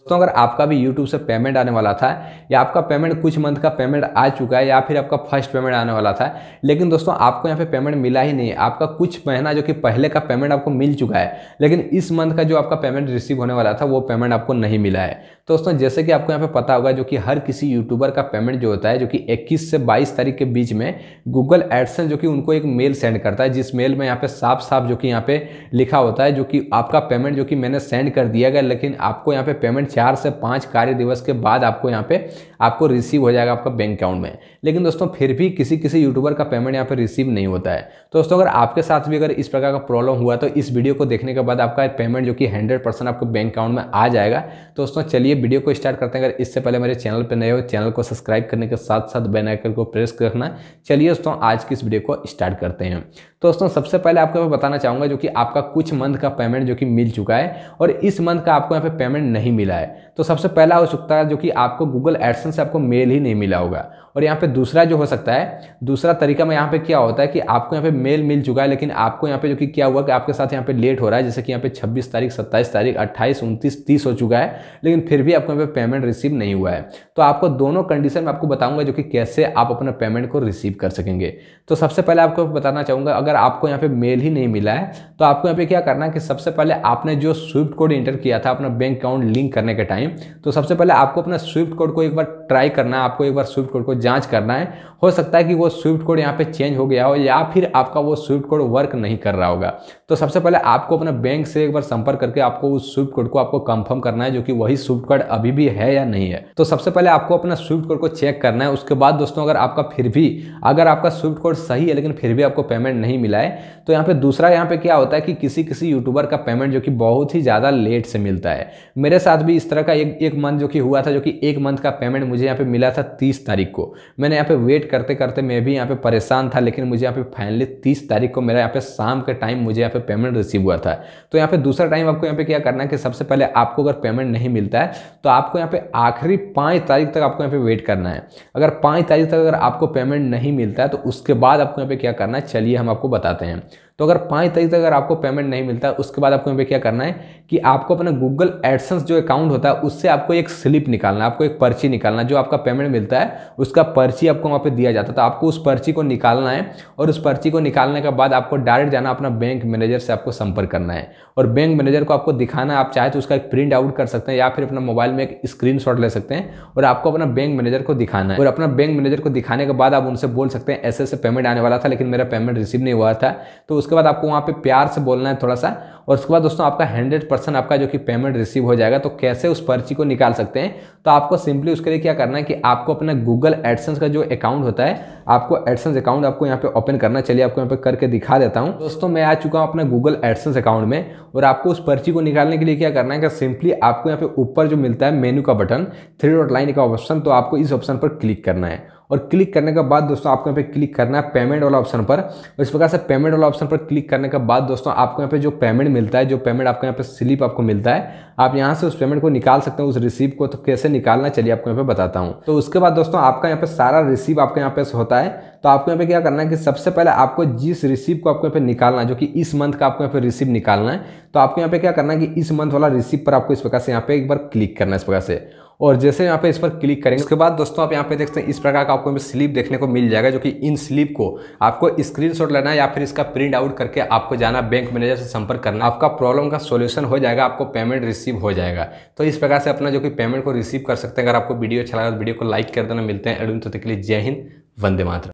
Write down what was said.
दोस्तों अगर आपका भी यूट्यूब से पेमेंट आने वाला था या आपका पेमेंट कुछ मंथ का पेमेंट आ चुका है या फिर आपका फर्स्ट पेमेंट आने वाला था लेकिन दोस्तों आपको यहाँ पे पेमेंट मिला ही नहीं आपका कुछ महीना जो कि पहले का पेमेंट आपको मिल चुका है लेकिन इस मंथ का जो आपका पेमेंट रिसीव होने वाला था वो पेमेंट आपको नहीं मिला है तो दोस्तों जैसे कि आपको यहाँ पे पता होगा जो कि हर किसी यूट्यूबर का पेमेंट जो होता है जो कि इक्कीस से बाईस तारीख के बीच में गूगल एडसन जो कि उनको एक मेल सेंड करता है जिस मेल में यहाँ पे साफ साफ जो कि यहाँ पे लिखा होता है जो कि आपका पेमेंट जो कि मैंने सेंड कर दिया गया लेकिन आपको यहाँ पे पेमेंट चार से पाँच कार्य दिवस के बाद आपको यहाँ पे आपको रिसीव हो जाएगा आपका बैंक अकाउंट में लेकिन दोस्तों फिर भी किसी किसी यूट्यूबर का पेमेंट यहाँ पे रिसीव नहीं होता है तो दोस्तों अगर आपके साथ भी अगर इस प्रकार का प्रॉब्लम हुआ तो इस वीडियो को देखने के बाद आपका पेमेंट जो कि हंड्रेड परसेंट आपके बैंक अकाउंट में आ जाएगा तो दोस्तों चलिए वीडियो को स्टार्ट करते हैं अगर इससे पहले मेरे चैनल पर नए हो चैनल को सब्सक्राइब करने के साथ साथ बेनाइकन को प्रेस करना चलिए दोस्तों आज की इस वीडियो को स्टार्ट करते हैं तो दोस्तों सबसे पहले आपको मैं बताना चाहूँगा जो कि आपका कुछ मंथ का पेमेंट जो कि मिल चुका है और इस मंथ का आपको यहाँ पे पेमेंट नहीं मिला है है तो सबसे पहला हो सकता है जो कि आपको गूगल एडसन से आपको मेल ही नहीं मिला होगा और यहाँ पे दूसरा जो हो सकता है दूसरा तरीका में यहाँ पे क्या होता है कि आपको यहाँ पे मेल मिल चुका है लेकिन आपको यहाँ पे जो कि क्या हुआ कि आपके साथ यहाँ पे लेट हो रहा है जैसे कि यहाँ पे 26 तारीख 27 तारीख 28 29 30 हो चुका है लेकिन फिर भी आपको यहाँ पे पेमेंट रिसीव नहीं हुआ है तो आपको दोनों कंडीशन में आपको बताऊँगा जो कि कैसे आप अपना पेमेंट को रिसीव कर सकेंगे तो सबसे पहले आपको बताना चाहूँगा अगर आपको यहाँ पर मेल ही नहीं मिला है तो आपको यहाँ पर क्या करना है कि सबसे पहले आपने जो स्विफ्ट कोड इंटर किया था अपना बैंक अकाउंट लिंक करने करने के टाइम तो सबसे पहले आपको अपना स्विफ्ट कोड को एक बार ट्राई करना है आपको एक बार स्विफ्ट कोड को जांच करना है हो सकता है कि वो स्विफ्ट कोड यहाँ पे चेंज हो गया हो या फिर आपका वो स्विफ्ट कोड वर्क नहीं कर रहा होगा तो सबसे पहले आपको अपना बैंक से एक बार संपर्क करके आपको उस स्विफ्ट कोड को आपको कंफर्म करना है जो कि वही स्विफ्ट कोड अभी भी है या नहीं है तो सबसे पहले आपको अपना स्विफ्ट कोड को चेक करना है उसके बाद दोस्तों अगर आपका फिर भी अगर आपका स्विफ्ट कोड सही है लेकिन फिर भी आपको पेमेंट नहीं मिला है तो यहाँ पे दूसरा यहाँ पे क्या होता है कि किसी किसी यूट्यूबर का पेमेंट जो कि बहुत ही ज़्यादा लेट से मिलता है मेरे साथ भी इस तरह का एक एक मंथ जो कि हुआ था जो कि एक मंथ का पेमेंट मुझे यहाँ पे मिला था तीस तारीख को मैंने यहाँ पे वेट करते करते मैं भी यहाँ पे परेशान था लेकिन मुझे यहाँ पे फाइनली तीस तारीख को मेरा यहाँ पे शाम के टाइम मुझे यहाँ पे पेमेंट रिसीव हुआ था तो यहाँ पे दूसरा टाइम आपको यहाँ पे क्या करना है कि सबसे पहले आपको अगर पेमेंट नहीं मिलता है तो आपको यहाँ पे आखिरी पाँच तारीख तक आपको यहाँ पे वेट करना है अगर पाँच तारीख तक अगर आपको पेमेंट नहीं मिलता है तो उसके बाद आपको यहाँ पे क्या करना है चलिए हम आपको बताते हैं तो अगर पाँच तारीख तक अगर आपको पेमेंट नहीं मिलता उसके बाद आपको यहाँ पे क्या करना है कि आपको अपना गूगल एडसेंस जो अकाउंट होता है उससे आपको एक स्लिप निकालना आपको एक पर्ची निकालना जो आपका पेमेंट मिलता है उसका पर्ची आपको वहाँ पे दिया जाता है तो आपको उस पर्ची को निकालना है और उस पर्ची को निकालने के बाद आपको डायरेक्ट जाना अपना बैंक मैनेजर से आपको संपर्क करना है और बैंक मैनेजर को आपको दिखाना आप चाहे तो उसका एक प्रिंट आउट कर सकते हैं या फिर अपना मोबाइल में एक स्क्रीन ले सकते हैं और आपको अपना बैंक मैनेजर को दिखाना है और अपना बैंक मैनेजर को दिखाने के बाद आप उनसे बोल सकते हैं ऐसे ऐसे पेमेंट आने वाला था लेकिन मेरा पेमेंट रिसीव नहीं हुआ था तो उसके बाद आपको वहाँ पे प्यार से बोलना है थोड़ा सा और उसके बाद दोस्तों आपका हंड्रेड परसेंट आपका जो कि पेमेंट रिसीव हो जाएगा तो कैसे उस पर्ची को निकाल सकते हैं तो आपको सिंपली उसके लिए क्या करना है कि आपको अपना गूगल एडसन्स का जो अकाउंट होता है आपको एडसन्स अकाउंट आपको यहाँ पे ओपन करना चलिए आपको यहाँ पे करके दिखा देता हूँ दोस्तों मैं आ चुका हूँ अपना गूगल एडसन्स अकाउंट में और आपको उस पर्ची को निकालने के लिए क्या करना है कि सिंपली आपको यहाँ पे ऊपर जो मिलता है मेन्यू का बटन थ्री डॉट लाइन का ऑप्शन तो आपको इस ऑप्शन पर क्लिक करना है और क्लिक करने के बाद दोस्तों आपको यहाँ पे क्लिक करना है पेमेंट वाला ऑप्शन पर और इस प्रकार से पेमेंट वाला ऑप्शन पर क्लिक करने के बाद दोस्तों आपको यहाँ पे जो पेमेंट मिलता है जो पेमेंट आपको यहाँ पे स्लिप आपको मिलता है आप यहाँ से उस पेमेंट को निकाल सकते हैं उस रिसीप को तो कैसे निकालना चलिए आपको यहाँ पे बताता हूँ तो उसके बाद दोस्तों आपका यहाँ पे सारा रिसीप आपके यहाँ पे होता है तो आपको यहाँ पे क्या करना है कि सबसे पहले आपको जिस रिसीप को आपको यहाँ पे निकालना है जो कि इस मंथ का आपको यहाँ पे रिसीप निकालना है तो आपको यहाँ पे क्या करना है कि इस मंथ वाला रिसीप पर आपको इस प्रकार से यहाँ पे एक बार क्लिक करना है इस प्रकार से और जैसे यहाँ पे इस पर क्लिक करेंगे उसके बाद दोस्तों आप यहाँ पे देखते हैं इस प्रकार का आपको स्लिप देखने को मिल जाएगा जो कि इन स्लिप को आपको स्क्रीनशॉट लेना है या फिर इसका प्रिंट आउट करके आपको जाना बैंक मैनेजर से संपर्क करना आपका प्रॉब्लम का सोल्यूशन हो जाएगा आपको पेमेंट रिसीव हो जाएगा तो इस प्रकार से अपना जो कि पेमेंट को रिसीव कर सकते हैं अगर आपको वीडियो अच्छा लगा तो वीडियो को लाइक कर देना मिलते हैं एडमिन तो के लिए जय हिंद वंदे मात्र